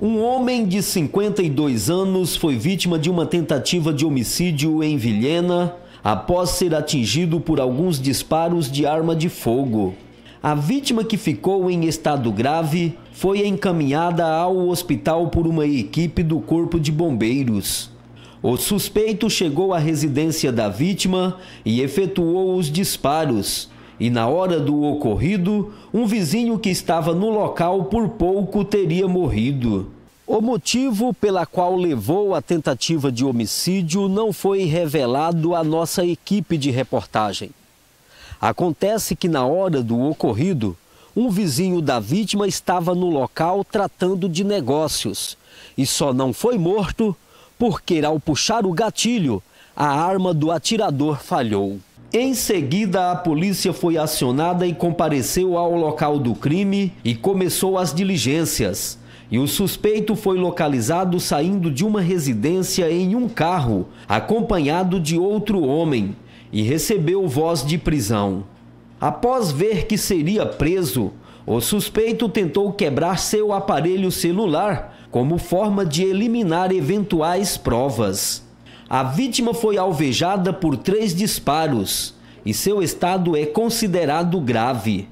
Um homem de 52 anos foi vítima de uma tentativa de homicídio em Vilhena após ser atingido por alguns disparos de arma de fogo. A vítima que ficou em estado grave foi encaminhada ao hospital por uma equipe do Corpo de Bombeiros. O suspeito chegou à residência da vítima e efetuou os disparos e na hora do ocorrido, um vizinho que estava no local por pouco teria morrido. O motivo pela qual levou a tentativa de homicídio não foi revelado à nossa equipe de reportagem. Acontece que na hora do ocorrido, um vizinho da vítima estava no local tratando de negócios e só não foi morto porque, ao puxar o gatilho, a arma do atirador falhou. Em seguida, a polícia foi acionada e compareceu ao local do crime e começou as diligências. E o suspeito foi localizado saindo de uma residência em um carro, acompanhado de outro homem, e recebeu voz de prisão. Após ver que seria preso, o suspeito tentou quebrar seu aparelho celular como forma de eliminar eventuais provas. A vítima foi alvejada por três disparos e seu estado é considerado grave.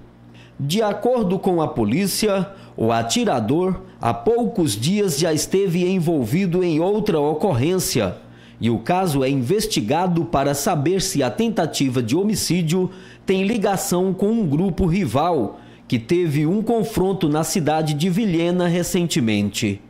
De acordo com a polícia, o atirador há poucos dias já esteve envolvido em outra ocorrência e o caso é investigado para saber se a tentativa de homicídio tem ligação com um grupo rival que teve um confronto na cidade de Vilhena recentemente.